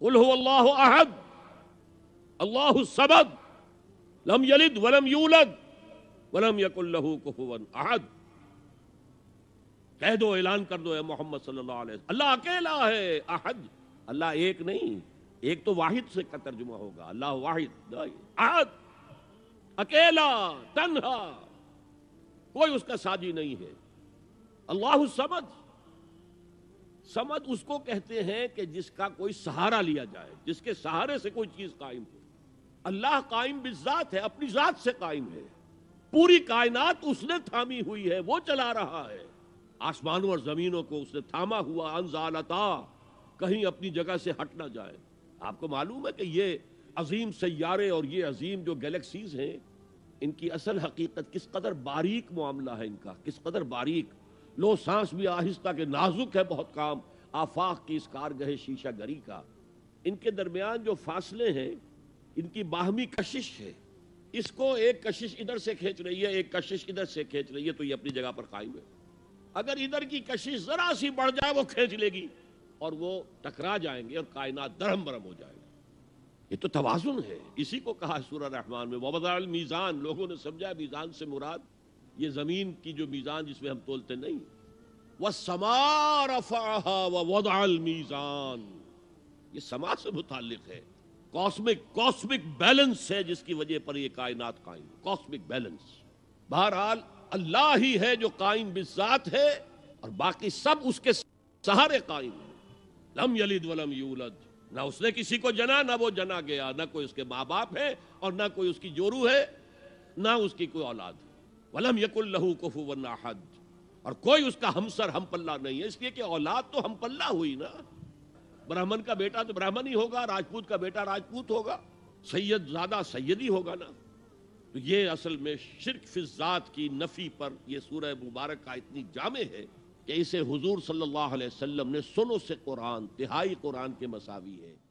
قل هو الله الله لم يلد ولم يولد ولم يكن له كفوا احد کہہ دو اعلان کر دو اے محمد صلی اللہ علیہ وسلم اللہ اکیلا ہے احد اللہ ایک نہیں ایک تو واحد سے کا ترجمہ ہوگا اللہ واحد احد اکیلا تنہا کوئی اس کا ساجی نہیں ہے اللہ سمجھ سمد اس کو کہتے ہیں کہ جس کا کوئی سہارا لیا جائے جس کے سہارے سے کوئی چیز قائم ہو اللہ قائم بھی ذات ہے اپنی ذات سے قائم ہے پوری کائنات اس نے تھامی ہوئی ہے وہ چلا رہا ہے آسمانوں اور زمینوں کو اس نے تھاما ہوا انزالتا کہیں اپنی جگہ سے ہٹ نہ جائے آپ کو معلوم ہے کہ یہ عظیم سیارے اور یہ عظیم جو گلیکسیز ہیں ان کی اصل حقیقت کس قدر باریک معاملہ ہے ان کا کس قدر باریک لو سانس بھی آہستہ کہ نازک ہے بہت کام آفاق کی اس کارگہ شیشہ گری کا ان کے درمیان جو فاصلے ہیں ان کی باہمی کشش ہے اس کو ایک کشش ادھر سے کھینچ رہی ہے ایک کشش ادھر سے کھینچ رہی ہے تو یہ اپنی جگہ پر قائم ہے اگر ادھر کی کشش ذرا سی بڑھ جائے وہ کھینچ لے گی اور وہ ٹکرا جائیں گے اور کائنات درہم برم ہو جائے گی یہ تو توازن ہے اسی کو کہا سورہ رحمان میں وبا المیزان لوگوں نے سمجھا میزان سے مراد یہ زمین کی جو میزان جس میں ہم تولتے نہیں وہیزان یہ سما سے متعلق ہے بیلنس ہے جس کی وجہ پر یہ کائنات قائم کاسمک بیلنس بہرحال اللہ ہی ہے جو قائم بذات ہے اور باقی سب اس کے سہارے قائم ہیں لم یلد ولم کسی کو جنا نہ وہ جنا گیا نہ کوئی اس کے ماں باپ ہے اور نہ کوئی اس کی جورو ہے نہ اس کی کوئی اولاد ہے ولم اللہ اور کوئی اس کا ہمسر ہم پلہ نہیں ہے اس لیے کہ اولاد تو ہم پلہ ہوئی نا برہمن کا بیٹا تو برہمن ہی ہوگا راجپوت کا بیٹا راجپوت ہوگا سید زیادہ سید ہی ہوگا نا تو یہ اصل میں شرک فی ذات کی نفی پر یہ سورہ مبارک کا اتنی جامع ہے کہ اسے حضور صلی اللہ علیہ وسلم نے سنو سے قرآن تہائی قرآن کے مساوی ہے